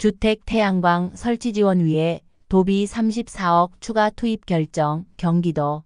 주택 태양광 설치 지원 위해 도비 34억 추가 투입 결정 경기도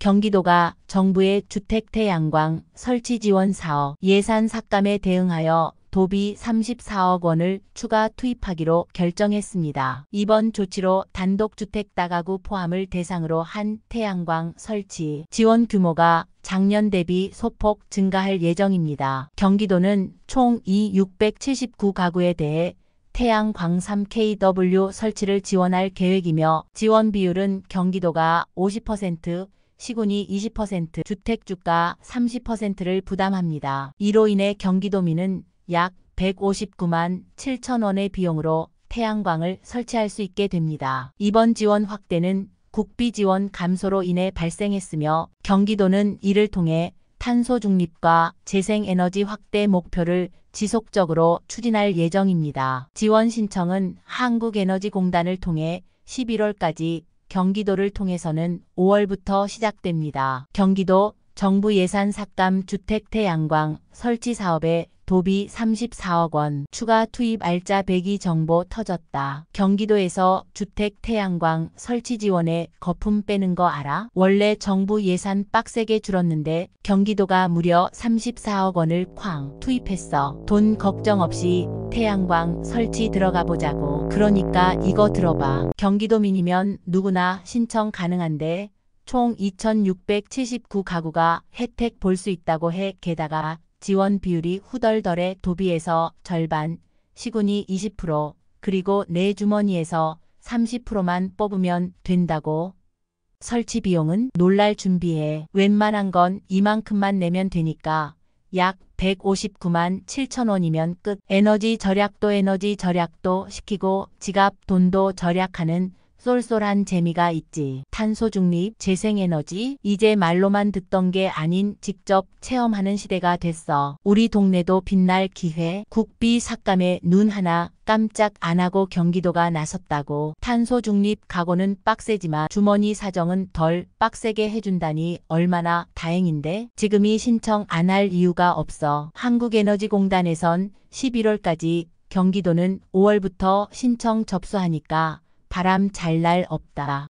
경기도가 정부의 주택 태양광 설치 지원 사업 예산 삭감에 대응하여 도비 34억 원을 추가 투입하기로 결정했습니다. 이번 조치로 단독주택 다가구 포함을 대상으로 한 태양광 설치 지원 규모가 작년 대비 소폭 증가할 예정입니다. 경기도는 총이 679가구에 대해 태양 광3 KW 설치를 지원할 계획이며 지원 비율은 경기도가 50%, 시군이 20%, 주택주가 30%를 부담합니다. 이로 인해 경기도민은 약 159만 7천 원의 비용으로 태양광을 설치할 수 있게 됩니다. 이번 지원 확대는 국비 지원 감소로 인해 발생했으며 경기도는 이를 통해 탄소 중립과 재생에너지 확대 목표를 지속적으로 추진할 예정입니다. 지원 신청은 한국에너지공단을 통해 11월까지 경기도를 통해서는 5월부터 시작됩니다. 경기도 정부 예산 삭감 주택 태양광 설치 사업에 도비 34억 원, 추가 투입 알짜 배기 정보 터졌다. 경기도에서 주택 태양광 설치 지원에 거품 빼는 거 알아? 원래 정부 예산 빡세게 줄었는데 경기도가 무려 34억 원을 쾅 투입했어. 돈 걱정 없이 태양광 설치 들어가 보자고. 그러니까 이거 들어봐. 경기도민이면 누구나 신청 가능한데 총 2,679가구가 혜택 볼 수 있다고 해 게다가 지원 비율이 후덜덜해 도비에서 절반, 시군이 20%, 그리고 내 주머니에서 30%만 뽑으면 된다고. 설치 비용은 놀랄 준비해. 웬만한 건 이만큼만 내면 되니까 약 159만 7천 원이면 끝. 에너지 절약도 에너지 절약도 시키고 지갑 돈도 절약하는 쏠쏠한 재미가 있지. 탄소 중립, 재생에너지, 이제 말로만 듣던 게 아닌 직접 체험하는 시대가 됐어. 우리 동네도 빛날 기회, 국비 삭감에 눈 하나 깜짝 안 하고 경기도가 나섰다고 탄소 중립 각오는 빡세지만 주머니 사정은 덜 빡세게 해준다니 얼마나 다행인데 지금이 신청 안 할 이유가 없어. 한국에너지공단에선 11월까지 경기도는 5월부터 신청 접수하니까 바람 잘 날 없다.